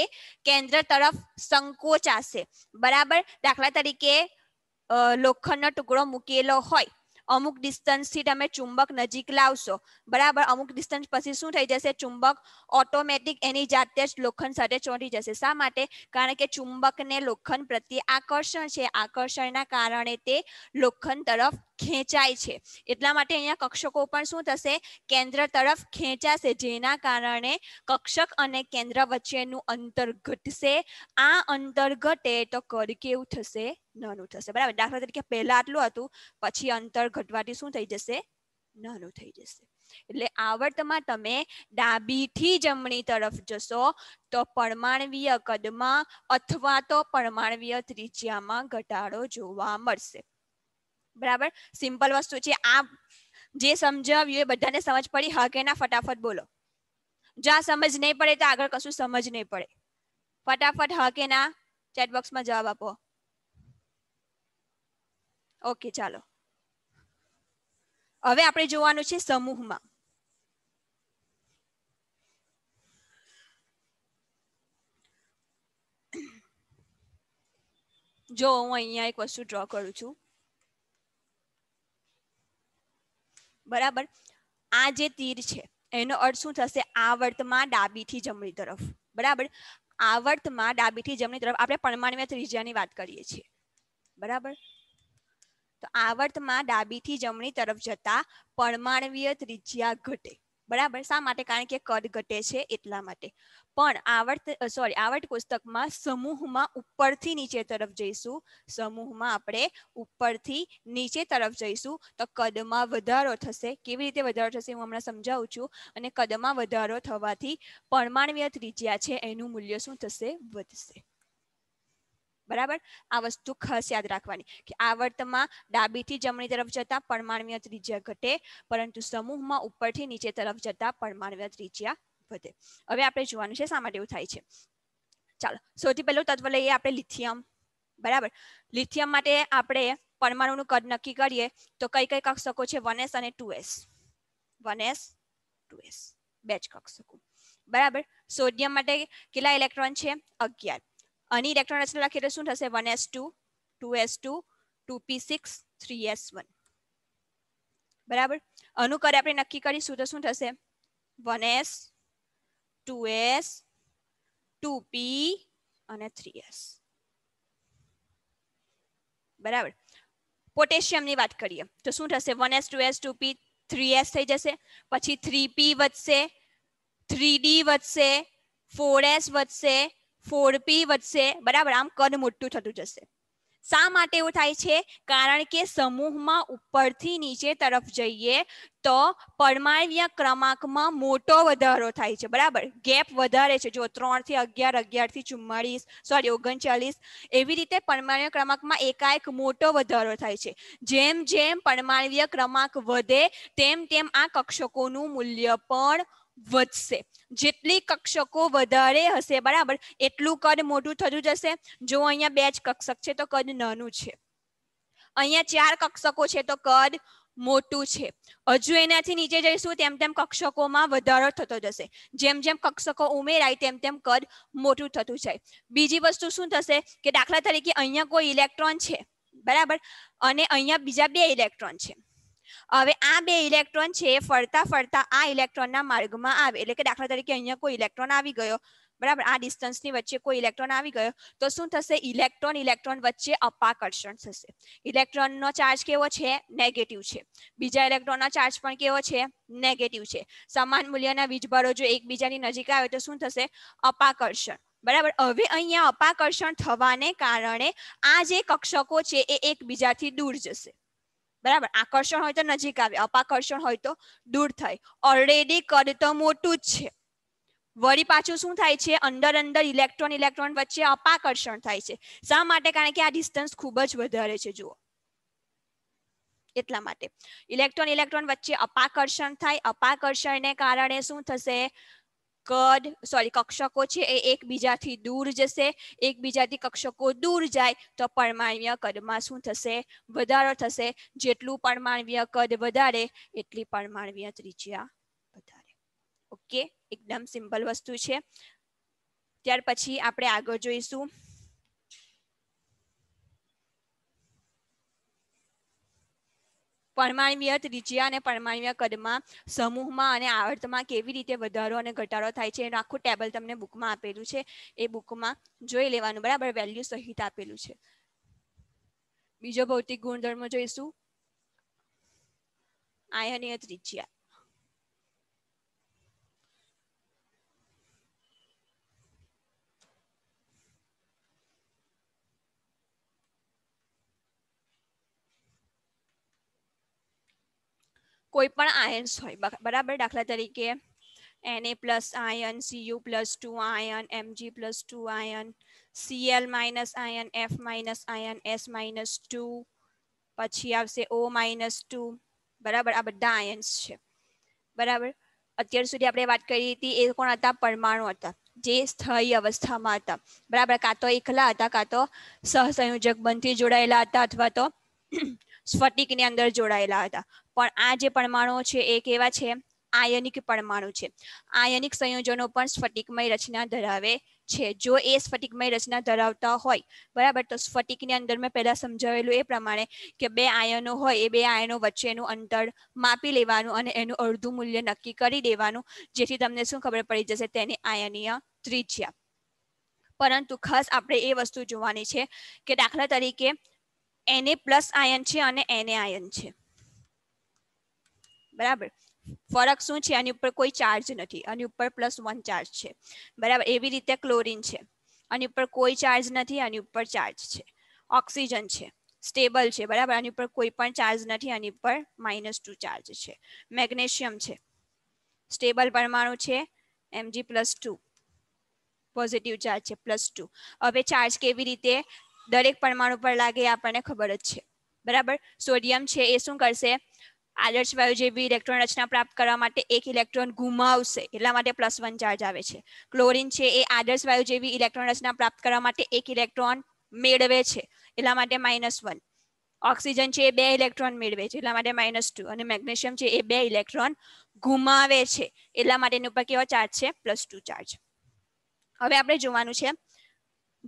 કેન્દ્ર તરફ સંકોચાશે બરાબર દાખલા તરીકે લોખંડનો ટુકડો મૂકેલો હોય અમુક ડિસ્ટન્સથી તમે ચુંબક નજીક લાવશો બરાબર અમુક ડિસ્ટન્સ પછી શું થઈ જશે ચુંબક ઓટોમેટિક એની જાતે જ લોખંડ સાથે ચોંટી જશે શા માટે કારણ કે ચુંબકને લોખંડ પ્રત્યે આકર્ષણ છે આકર્ષણના કારણે તે લોખંડ તરફ ખેંચાય છે એટલા માટે અહીંયા કક્ષકો પણ શું થશે કેન્દ્ર તરફ ખેંચાશે જેના કારણે કક્ષક અને કેન્દ્ર વચ્ચેનું અંતર ઘટશે આ અંતર ઘટે તો કદ કેવું થશે નાનું થશે બરાબર દાખલા તરીકે પહેલા આટલું હતું પછી અંતર ઘટવાથી શું થઈ જશે નાનું થઈ જશે એટલે આવર્તમાં તમે ડાબીથી જમણી તરફ જશો તો પરમાણવીય કદમાં અથવા તો પરમાણવીય ત્રિજ્યામાં ઘટાડો જોવા મળશે બરાબર સિમ્પલ વસ્તુ છે આ જે સમજાવ્યું એ બધાને સમજ પડી હા કે ના ફટાફટ બોલો જ્યાં સમજ નહીં પડે તો આગળ કશું સમજ નહીં પડે ફટાફટ હા કે ના ચેટબોક્સમાં જવાબ આપો ઓકે ચાલો હવે આપણે જોવાનું છે સમૂહમાં જો હું અહીંયા એક વસ્તુ ડ્રો કરું છું બરાબર આ જે તીર છે એનો અર્થ શું થશે આવર્તમાં ડાબીથી જમણી તરફ બરાબર આવર્તમાં ડાબીથી જમણી તરફ આપણે પરમાણ્વીય ત્રિજ્યાની વાત કરીએ છીએ બરાબર તો આવર્તમાં ડાબીથી જમણી તરફ જતા પરમાણ્વીય ત્રિજ્યા ઘટે બરાબર શા માટે કારણ કે કદ ઘટે છે એટલા માટે પણ આવર્ત સોરી આવર્ત કોષ્ટકમાં સમૂહમાં ઉપરથી નીચે તરફ જઈશું સમૂહમાં આપણે ઉપરથી નીચે તરફ જઈશું તો કદમાં વધારો થશે કેવી રીતે વધારો થશે હું હમણાં સમજાવું છું અને કદમાં વધારો થવાથી પરમાણવીય ત્રિજ્યા છે એનું મૂલ્ય શું થશે વધશે બરાબર આ વસ્તુ ખાસ યાદ રાખવાની કે આવર્તમાં ડાબીથી જમણી તરફ જતા પરમાણ્વીય ત્રિજ્યા ઘટે પરંતુ સમૂહમાં ઉપરથી નીચે તરફ જતા પરમાણ્વીય ત્રિજ્યા વધે હવે આપણે જોવાનું છે શા માટે એવું થાય છે ચાલો સૌથી પહેલું તત્વ લઈએ આપણે લિથિયમ બરાબર લિથિયમ માટે આપણે પરમાણુનું કદ નક્કી કરીએ તો કઈ કઈ કક્ષકો છે વન એસ અને two s one s two s બે જ કક્ષકો બરાબર સોડિયમ માટે કેટલા ઇલેક્ટ્રોન છે 11 અને ઇલેક્ટ્રોન ને લખે તો શું થશે 1s2 2s2 2p6 3s1 બરાબર અનુક્રમે આપણે નક્કી કરી સુધે શું થશે 1s 2s 2p અને 3s બરાબર પોટેશિયમ ની વાત કરીએ તો શું થશે 1s 2s 2p 3s થઈ જશે પછી 3p વધશે 3d વધશે 4s વધશે ફોર પી વધશે બરાબર આમ કદ મોટું થતું જશે શા માટે એવું થાય છે કારણ કે સમૂહમાં ઉપરથી નીચે તરફ જઈએ તો પરમાણ્વીય ક્રમાંકમાં મોટો વધારો થાય છે બરાબર ગેપ વધારે છે જો ત્રણથી અગિયાર અગિયારથી ચુમ્માળીસ સોરી ઓગણચાલીસ એવી રીતે પરમાણ્વીય ક્રમાંકમાં એકાએક મોટો વધારો થાય છે જેમ જેમ પરમાણ્વીય ક્રમાંક વધે તેમ તેમ આ કક્ષકોનું મૂલ્ય પણ વધશે જેટલી કક્ષકો વધારે હશે બરાબર એટલું કદ મોટું થતું જશે જો અહીંયા બે જ કક્ષક છે તો કદ નાનું છે અહીંયા ચાર કક્ષકો છે તો કદ મોટું છે હજુ એનાથી નીચે જઈશું તેમ તેમ કક્ષકોમાં વધારો થતો જશે જેમ જેમ કક્ષકો ઉમેરાય તેમ તેમ કદ મોટું થતું જાય બીજી વસ્તુ શું થશે કે દાખલા તરીકે અહીંયા કોઈ ઇલેક્ટ્રોન છે બરાબર અને અહીંયા બીજા બે ઇલેક્ટ્રોન છે હવે આ બે ઇલેક્ટ્રોન છે એ ફરતા ફરતા આ ઇલેક્ટ્રોનના માર્ગમાં આવે એટલે કે દાખલા તરીકે અહીંયા કોઈ ઇલેક્ટ્રોન આવી ગયો બરાબર આ ડિસ્ટન્સની વચ્ચે કોઈ ઇલેક્ટ્રોન આવી ગયો તો શું થશે ઇલેક્ટ્રોન ઇલેક્ટ્રોન વચ્ચે અપાકર્ષણ થશે ઇલેક્ટ્રોનનો ચાર્જ કેવો છે નેગેટિવ છે બીજા ઇલેક્ટ્રોનનો ચાર્જ પણ કેવો છે નેગેટિવ છે સમાન મૂલ્યના વીજભારો જો એકબીજાની નજીક આવે તો શું થશે અપાકર્ષણ બરાબર હવે અહીંયા અપાકર્ષણ થવાને કારણે આ જે કક્ષકો છે એ એકબીજાથી દૂર જશે બરાબર આકર્ષણ હોય તો નજીક આવે અપાકર્ષણ હોય તો દૂર થાય ઓલરેડી કદ તો મોટું જ છે વળી પાછું શું થાય છે અંદર અંદર ઇલેક્ટ્રોન ઇલેક્ટ્રોન વચ્ચે અપાકર્ષણ થાય છે શા માટે કારણ કે આ ડિસ્ટન્સ ખૂબ જ વધારે છે જુઓ એટલા માટે ઇલેક્ટ્રોન ઇલેક્ટ્રોન વચ્ચે અપાકર્ષણ થાય અપાકર્ષણને કારણે શું થશે કદ સોરી કક્ષકો છે એ એકબીજાથી દૂર જશે એકબીજાથી કક્ષકો દૂર જાય તો પરમાણવીય કદમાં શું થશે વધારો થશે જેટલું પરમાણવીય કદ વધારે એટલી પરમાણવીય ત્રિજ્યા વધારે ઓકે એકદમ સિમ્પલ વસ્તુ છે ત્યાર પછી આપણે આગળ જોઈશું પરમાણ્વીય ત્રિજ્યા અને પરમાણ્વીય કદમાં સમૂહમાં અને આવર્તમાં કેવી રીતે વધારો અને ઘટાડો થાય છે એનું આખું ટેબલ તમને બુકમાં આપેલું છે એ બુકમાં જોઈ લેવાનું બરાબર વેલ્યુ સહિત આપેલું છે બીજો ભૌતિક ગુણધર્મ જોઈશું આયનીય ત્રિજ્યા કોઈ પણ આયન્સ હોય બરાબર દાખલા તરીકે Na plus ion CU plus two ion MG plus two ion CL minus ion F minus ion S minus two પછી આવશે ઓ માઇનસ ટુ બરાબર આ બધા આયન્સ છે બરાબર અત્યાર સુધી આપણે વાત કરી હતી એ કોણ હતા પરમાણુ હતા જે સ્થાયી અવસ્થામાં હતા બરાબર કાં તો એકલા હતા કાં તો સહસંયોજક બનથી જોડાયેલા હતા અથવા તો સ્ફટિકની અંદર જોડાયેલા હતા પણ આ જે પરમાણુઓ છે એ કેવા છે આયનિક પરમાણુ છે આયનિક સંયોજનો પણ સ્ફટિકમય રચના ધરાવે છે જો એ સ્ફટિકમય રચના ધરાવતા હોય બરાબર તો સ્ફટિકની અંદર મેં પહેલાં સમજાવેલું એ પ્રમાણે કે બે આયનો હોય એ બે આયનો વચ્ચેનું અંતર માપી લેવાનું અને એનું અડધું મૂલ્ય નક્કી કરી દેવાનું જેથી તમને શું ખબર પડી જશે તેની આયનીય ત્રિજ્યા પરંતુ ખાસ આપણે એ વસ્તુ જોવાની છે કે દાખલા તરીકે એને પ્લસ આયન છે અને એને આયન છે બરાબર ફરક શું છે આની ઉપર કોઈ ચાર્જ નથી આની ઉપર પ્લસ વન ચાર્જ છે બરાબર એવી રીતે ક્લોરિન છે આની ઉપર કોઈ ચાર્જ નથી આની ઉપર ચાર્જ છે ઓક્સિજન છે સ્ટેબલ છે બરાબર આની ઉપર કોઈ પણ ચાર્જ નથી આની ઉપર માઇનસ ટુ ચાર્જ છે મેગ્નેશિયમ છે સ્ટેબલ પરમાણુ છે MG plus two positive charge છે પ્લસ ટુ હવે ચાર્જ કેવી રીતે દરેક પરમાણુ પર લાગે એ આપણને ખબર જ છે બરાબર સોડિયમ છે એ શું કરશે આદર્શ વાયુ જેવી ઇલેક્ટ્રોન રચના પ્રાપ્ત કરવા માટે એક ઇલેક્ટ્રોન ગુમાવશે એટલા માટે પ્લસ વન ચાર્જ આવે છે ક્લોરિન છે એ આદર્શ વાયુ જેવી ઇલેક્ટ્રોન રચના પ્રાપ્ત કરવા માટે એક ઇલેક્ટ્રોન મેળવે છે એટલા માટે માઇનસ વન ઓક્સિજન છે એ બે ઇલેક્ટ્રોન મેળવે છે એટલા માટે માઇનસ ટુ અને મેગ્નેશિયમ છે એ બે ઇલેક્ટ્રોન ગુમાવે છે એટલા માટે એની ઉપર કેવો ચાર્જ છે પ્લસ ટુ ચાર્જ હવે આપણે જોવાનું છે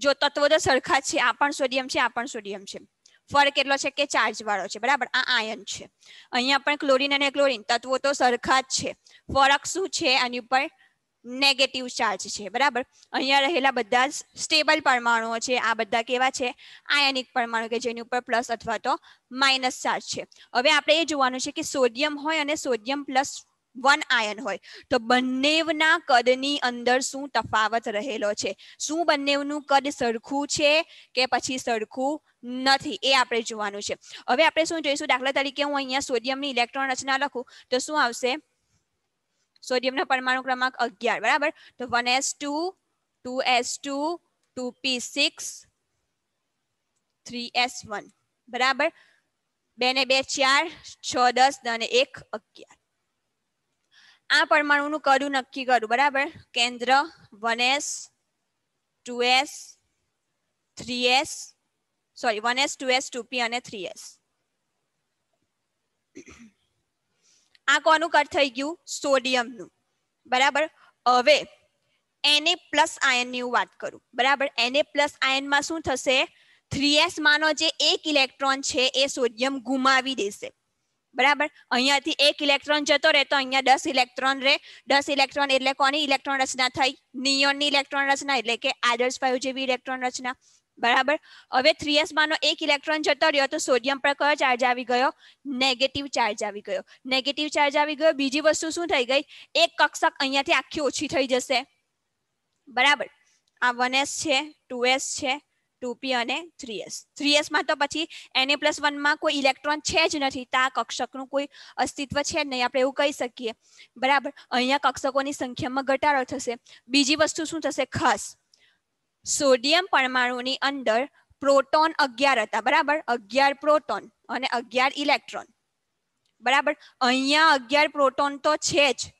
જો તત્વો તો સરખા છે આ પણ સોડિયમ છે આ પણ સોડિયમ છે ફર કેટલો છે કે ચાર્જ વાળો છે બરાબર આ આયન છે અહીંયા પણ ક્લોરિન અને ક્લોરિન તત્વો તો સરખા જ છે ફરક શું છે આની ઉપર નેગેટિવ ચાર્જ છે બરાબર અહીંયા રહેલા બધા જ સ્ટેબલ પરમાણુઓ છે આ બધા કેવા છે આયનિક પરમાણુ કે જેની ઉપર પ્લસ અથવા તો માઇનસ ચાર્જ છે હવે આપણે એ જોવાનું છે કે સોડિયમ હોય અને સોડિયમ પ્લસ વન આયન હોય તો બંનેવના કદની અંદર શું તફાવત રહેલો છે શું બંનેવનું કદ સરખું છે કે પછી સરખું નથી એ આપણે જોવાનું છે હવે આપણે શું જોઈશું દાખલા તરીકે હું અહીંયા સોડિયમની ઇલેક્ટ્રોન રચના લખું તો શું આવશે સોડિયમનો પરમાણુ ક્રમાંક અગિયાર બરાબર તો one s two two s two two p six three s one બરાબર બે ને બે ચાર છ દસ અને એક અગિયાર આ પરમાણુનું કદ નક્કી કરું બરાબર કેન્દ્ર one s two s three s sorry one s two s two p અને થ્રી એસ આ કોનું કદ થઈ ગયું સોડિયમનું બરાબર હવે એને પ્લસ આયનની હું વાત કરું બરાબર એને પ્લસ આયનમાં શું થશે થ્રી એસમાંનો જે એક ઇલેક્ટ્રોન છે એ સોડિયમ ગુમાવી દેશે બરાબર અહીંયાથી એક ઇલેક્ટ્રોન જતો રહે તો અહીંયા દસ ઇલેક્ટ્રોન રહે દસ ઇલેક્ટ્રોન એટલે કોની ઇલેક્ટ્રોન રચના થઈ નિયોનની ઇલેક્ટ્રોન રચના એટલે કે આદર્શ વાયુ જેવી ઇલેક્ટ્રોન રચના બરાબર હવે થ્રી માંનો એક ઇલેક્ટ્રોન જતો રહ્યો તો સોડિયમ પર કયો ચાર્જ આવી ગયો નેગેટિવ ચાર્જ આવી ગયો નેગેટિવ ચાર્જ આવી ગયો બીજી વસ્તુ શું થઈ ગઈ એક કક્ષક અહીંયાથી આખી ઓછી થઈ જશે બરાબર આ વન એસ છે ટુ એસ છે ટુપી અને થ્રી 3s 3s માં તો પછી na પ્લસ વનમાં કોઈ ઇલેક્ટ્રોન છે જ નથી તા કક્ષકનું કોઈ અસ્તિત્વ છે જ નહીં આપણે એવું કહી શકીએ બરાબર અહીંયા કક્ષકોની સંખ્યામાં ઘટાડો થશે બીજી વસ્તુ શું થશે ખાસ સોડિયમ પરમાણુની અંદર પ્રોટોન અગિયાર હતા બરાબર અગિયાર પ્રોટોન અને અગિયાર ઇલેક્ટ્રોન બરાબર અહીંયા અગિયાર પ્રોટોન તો છે જ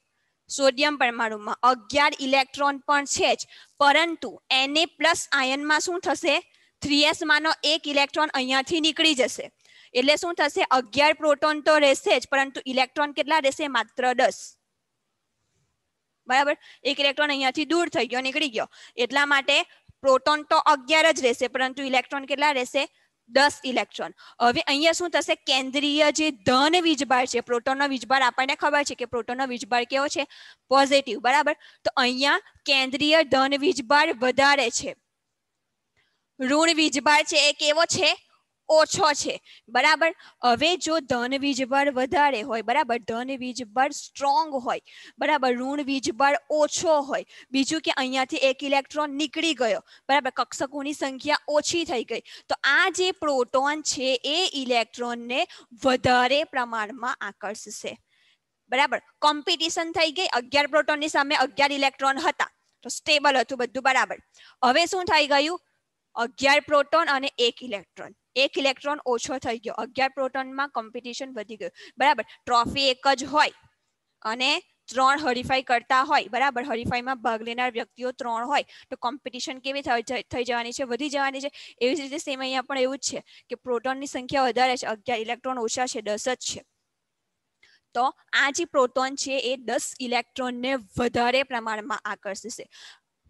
સોડિયમ પરમાણુમાં અગિયાર ઇલેક્ટ્રોન પણ છે જ પરંતુ એને પ્લસ આયનમાં શું થશે થ્રી માંનો એક ઇલેક્ટ્રોન અહીંયાથી નીકળી જશે એટલે શું થશે અગિયાર પ્રોટોન તો રહેશે જ પરંતુ ઇલેક્ટ્રોન કેટલા રહેશે માત્ર દસ બરાબર એક ઇલેક્ટ્રોન અહીંયાથી દૂર થઈ ગયો નીકળી ગયો એટલા માટે પ્રોટોન તો અગિયાર જ રહેશે પરંતુ ઇલેક્ટ્રોન કેટલા રહેશે દસ ઇલેક્ટ્રોન હવે અહીંયા શું થશે કેન્દ્રીય જે ધન વીજભાર છે પ્રોટોનનો વીજભાર આપણને ખબર છે કે પ્રોટોનનો વીજભાર કેવો છે પોઝિટિવ બરાબર તો અહીંયા કેન્દ્રીય ધન વીજભાર વધારે છે ઋણ વીજભાર છે એ કેવો છે ઓછો છે બરાબર હવે જો ધન વીજભાર વધારે હોય બરાબર ધન વીજભાર સ્ટ્રોંગ હોય બરાબર ઋણ વીજભાર ઓછો હોય બીજું કે અહીંયાથી એક ઇલેક્ટ્રોન નીકળી ગયો બરાબર કક્ષકોની સંખ્યા ઓછી થઈ ગઈ તો આ જે પ્રોટોન છે એ ઇલેક્ટ્રોનને વધારે પ્રમાણમાં આકર્ષશે બરાબર કોમ્પિટિશન થઈ ગઈ અગિયાર પ્રોટોનની સામે અગિયાર ઇલેક્ટ્રોન હતા તો સ્ટેબલ હતું બધું બરાબર હવે શું થઈ ગયું અગિયાર પ્રોટોન અને એક ઇલેક્ટ્રોન એક ઇલેક્ટ્રોન ઓછો થઈ ગયો અગિયાર પ્રોટોનમાં કોમ્પિટિશન વધી ગયું બરાબર ટ્રોફી એક જ હોય અને ત્રણ હરીફાઈ કરતા હોય બરાબર હરીફાઈમાં ભાગ લેનાર વ્યક્તિઓ ત્રણ હોય તો કોમ્પિટિશન કેવી થઈ જવાની છે વધી જવાની છે એવી જ રીતે સેમ અહીંયા પણ એવું જ છે કે પ્રોટોનની સંખ્યા વધારે છે અગિયાર ઇલેક્ટ્રોન ઓછા છે દસ જ છે તો આ જે પ્રોટોન છે એ દસ ઇલેક્ટ્રોનને વધારે પ્રમાણમાં આકર્ષશે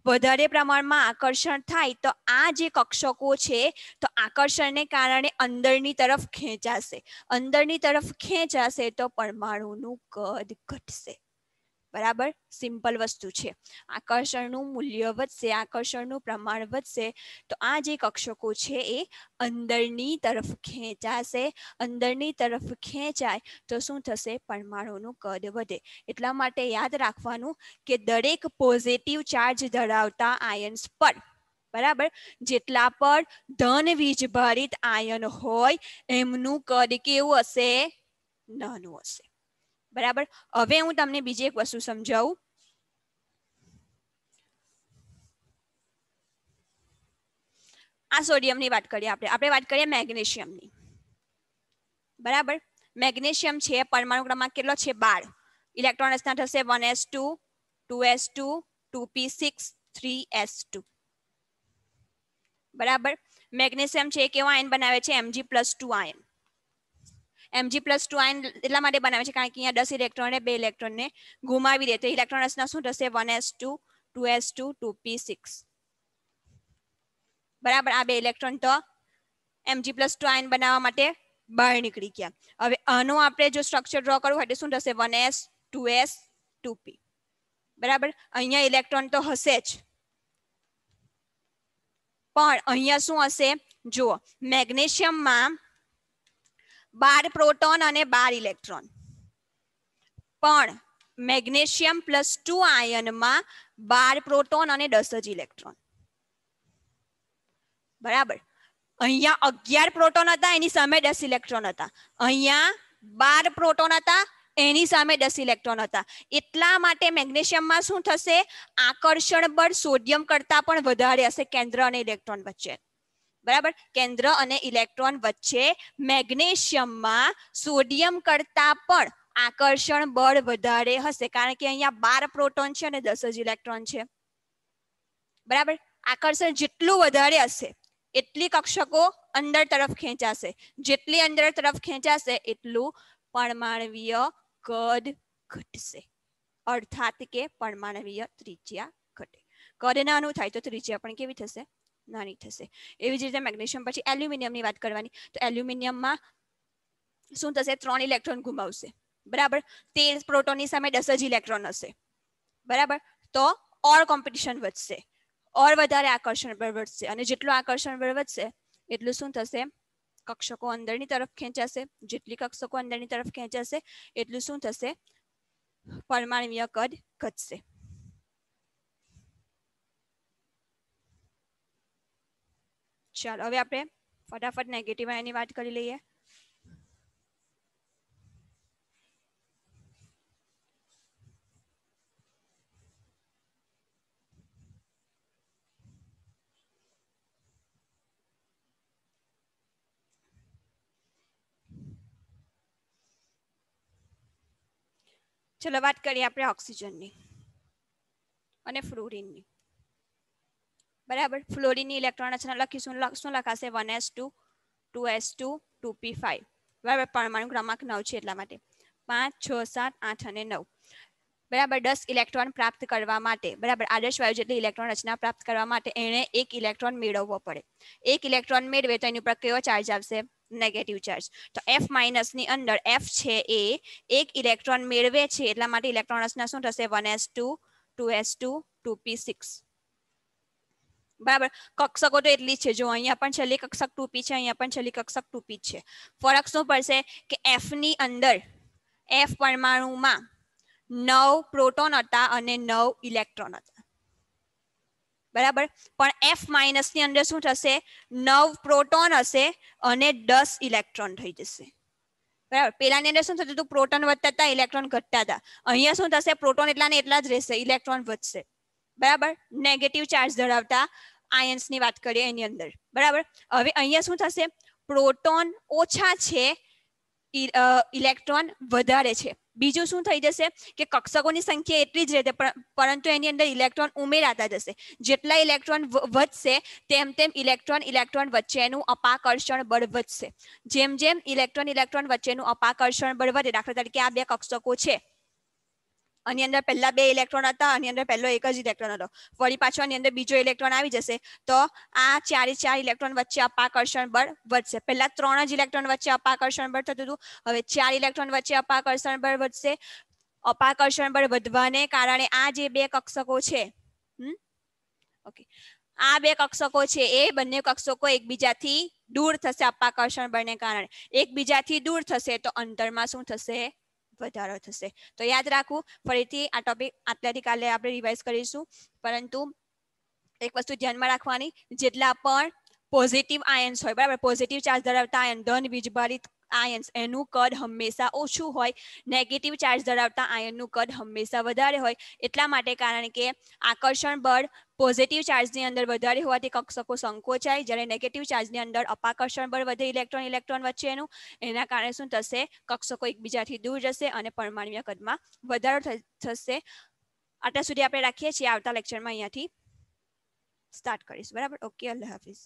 વધારે પ્રમાણમાં આકર્ષણ થાય તો આ જે કક્ષકો છે તો આકર્ષણને કારણે અંદરની તરફ ખેંચાશે અંદરની તરફ ખેંચાશે તો પરમાણુનું કદ ઘટશે બરાબર સિમ્પલ વસ્તુ છે આકર્ષણનું મૂલ્ય વધશે આકર્ષણનું પ્રમાણ વધશે તો આ જે કક્ષકો છે એ અંદરની તરફ ખેંચાશે અંદરની તરફ ખેંચાય તો શું થશે પરમાણુનું કદ વધે એટલા માટે યાદ રાખવાનું કે દરેક પોઝિટિવ ચાર્જ ધરાવતા આયન્સ પર બરાબર જેટલા પર ધન વીજભારિત આયન હોય એમનું કદ કેવું હશે નાનું હશે બરાબર હવે હું તમને બીજી એક વસ્તુ સમજાવું આ સોડિયમની વાત કરીએ આપણે આપણે વાત કરીએ મેગ્નેશિયમની બરાબર મેગ્નેશિયમ છે પરમાણુ ક્રમાંક કેટલો છે બાર ઇલેક્ટ્રોન રચના થશે one s two two s two two p six three s two બરાબર મેગ્નેશિયમ છે એ કેવો આયન બનાવે છે MG plus two ion MG plus two ion એટલા માટે બનાવે છે કારણ કે અહીંયા દસ ઇલેક્ટ્રોન અને બે ઇલેક્ટ્રોનને ગુમાવી દે તો ઇલેક્ટ્રોન રચના શું થશે one s two two s two two p six બરાબર આ બે ઇલેક્ટ્રોન તો એમજી પ્લસ ટુ આયન બનાવવા માટે બહાર નીકળી ગયા હવે આનું આપણે જો સ્ટ્રક્ચર ડ્રો કરવું હોય તો શું થશે one s two s two p બરાબર અહીંયા ઇલેક્ટ્રોન તો હશે જ પણ અહીંયા શું હશે જુઓ મેગ્નેશિયમમાં બાર પ્રોટોન અને બાર ઇલેક્ટ્રોન પણ મેગ્નેશિયમ પ્લસ ટુ આયનમાં બાર પ્રોટોન અને દસ જ ઇલેક્ટ્રોન બરાબર અહીંયા અગિયાર પ્રોટોન હતા એની સામે દસ ઇલેક્ટ્રોન હતા અહીંયા બાર પ્રોટોન હતા એની સામે દસ ઇલેક્ટ્રોન હતા એટલા માટે મેગ્નેશિયમમાં શું થશે આકર્ષણ બળ સોડિયમ કરતાં પણ વધારે હશે કેન્દ્ર અને ઇલેક્ટ્રોન વચ્ચે બરાબર કેન્દ્ર અને ઇલેક્ટ્રોન વચ્ચે મેગ્નેશિયમમાં સોડિયમ કરતા પણ આકર્ષણ બળ વધારે હશે કારણ કે અહીંયા બાર પ્રોટોન છે અને દસ જ ઇલેક્ટ્રોન છે બરાબર આકર્ષણ જેટલું વધારે હશે એટલી કક્ષકો અંદર તરફ ખેંચાશે જેટલી અંદર તરફ ખેંચાશે એટલું પરમાણવીય કદ ઘટશે અર્થાત કે પરમાણવીય ત્રિજ્યા ઘટે કદ નાનું થાય તો ત્રિજ્યા પણ કેવી થશે નાની થશે એવી જ રીતે મેગ્નેશિયમ પછી એલ્યુમિનિયમની વાત કરવાની તો એલ્યુમિનિયમમાં શું થશે ત્રણ ઇલેક્ટ્રોન ગુમાવશે બરાબર તેર પ્રોટોનની સામે દસ જ ઇલેક્ટ્રોન હશે બરાબર તો ઓર કોમ્પિટિશન વધશે ઓર વધારે આકર્ષણ બળ વધશે અને જેટલું આકર્ષણ બળ વધશે એટલું શું થશે કક્ષકો અંદરની તરફ ખેંચાશે જેટલી કક્ષકો અંદરની તરફ ખેંચાશે એટલું શું થશે પરમાણવીય કદ ઘટશે ચાલો હવે આપણે ફટાફટ નેગેટિવ આયનની વાત કરી લઈએ ચલો વાત કરીએ આપણે ઓક્સિજનની અને ફ્લોરિનની બરાબર ફ્લોરીનની ઇલેક્ટ્રોન રચના લખીશું શું લખાશે one s two two s two two p five બરાબર પરમાણુ ક્રમાંક નવ છે એટલા માટે પાંચ છ સાત આઠ અને નવ બરાબર દસ ઇલેક્ટ્રોન પ્રાપ્ત કરવા માટે બરાબર આદર્શ વાયુ જેટલી ઇલેક્ટ્રોન રચના પ્રાપ્ત કરવા માટે એણે એક ઇલેક્ટ્રોન મેળવવો પડે એક ઇલેક્ટ્રોન મેળવે તો એની ઉપર કેવો ચાર્જ આવશે નેગેટિવ ચાર્જ તો એફ માઇનસની અંદર એફ છે એ એક ઇલેક્ટ્રોન મેળવે છે એટલા માટે ઇલેક્ટ્રોન રચના શું થશે one s two two s two two p six બરાબર કક્ષકો તો એટલી જ છે જો અહીંયા પણ છેલ્લી કક્ષક ટૂપી છે અહીંયા પણ છેલ્લી કક્ષક ટૂપી છે ફરક શું પડશે કે એફની અંદર એફ પરમાણુમાં નવ પ્રોટોન હતા અને નવ ઇલેક્ટ્રોન હતા બરાબર પણ એફ માઇનસની અંદર શું થશે નવ પ્રોટોન હશે અને દસ ઇલેક્ટ્રોન થઈ જશે બરાબર પેલાની અંદર શું થતું હતું પ્રોટોન વધતા હતા ઇલેક્ટ્રોન ઘટતા હતા અહીંયા શું થશે પ્રોટોન એટલા ને એટલા જ રહેશે ઇલેક્ટ્રોન વધશે બરાબર નેગેટિવ ચાર્જ ધરાવતા આયન્સની વાત કરીએ એની અંદર બરાબર હવે અહીંયા શું થશે પ્રોટોન ઓછા છે ઇલેક્ટ્રોન વધારે છે બીજું શું થઈ જશે કે કક્ષકોની સંખ્યા એટલી જ રહેશે પરંતુ એની અંદર ઇલેક્ટ્રોન ઉમેરાતા જશે જેટલા ઇલેક્ટ્રોન વધશે તેમ તેમ ઇલેક્ટ્રોન ઇલેક્ટ્રોન વચ્ચેનું અપાકર્ષણ બળ વધશે જેમ જેમ ઇલેક્ટ્રોન ઇલેક્ટ્રોન વચ્ચેનું અપાકર્ષણ બળ વધે દાખલા તરીકે આ બે કક્ષકો છે આની અંદર પહેલા બે ઇલેક્ટ્રોન હતા આની અંદર પહેલો એક જ ઇલેક્ટ્રોન હતો વળી પાછો આની અંદર બીજો ઇલેક્ટ્રોન આવી જશે તો આ ચારે ચાર ઇલેક્ટ્રોન વચ્ચે અપાકર્ષણ બળ વધશે પહેલા ત્રણ જ ઇલેક્ટ્રોન વચ્ચે અપાકર્ષણ બળ થતું હતું હવે ચાર ઇલેક્ટ્રોન વચ્ચે અપાકર્ષણ બળ વધશે અપાકર્ષણ બળ વધવાને કારણે આ જે બે કક્ષકો છે ઓકે આ બે કક્ષકો છે એ બંને કક્ષકો એકબીજાથી દૂર થશે અપાકર્ષણ બળને કારણે એકબીજાથી દૂર થશે તો અંતરમાં શું થશે વધારો થશે તો યાદ રાખવું ફરીથી આ ટોપિક આટલાથી કાલે આપણે રિવાઇઝ કરીશું પરંતુ એક વસ્તુ ધ્યાનમાં રાખવાની જેટલા પણ પોઝિટિવ આયન્સ હોય બરાબર પોઝિટિવ ચાર્જ ધરાવતા આયન ધન વીજભારિત આયન્સ એનું કદ હંમેશા ઓછું હોય નેગેટિવ ચાર્જ ધરાવતા આયનનું કદ હંમેશા વધારે હોય એટલા માટે કારણ કે આકર્ષણ બળ પોઝિટિવ ચાર્જની અંદર વધારે હોવાથી કક્ષકો સંકોચાય જ્યારે નેગેટિવ ચાર્જની અંદર અપાકર્ષણ બળ વધે ઇલેક્ટ્રોન ઇલેક્ટ્રોન વચ્ચેનું એના કારણે શું થશે કક્ષકો એકબીજાથી દૂર જશે અને પરમાણ્વીય કદમાં વધારો થશે આટલા સુધી આપણે રાખીએ છીએ આવતા લેક્ચરમાં અહીંયાથી સ્ટાર્ટ કરીશ બરાબર ઓકે અલ્લાહ હાફિઝ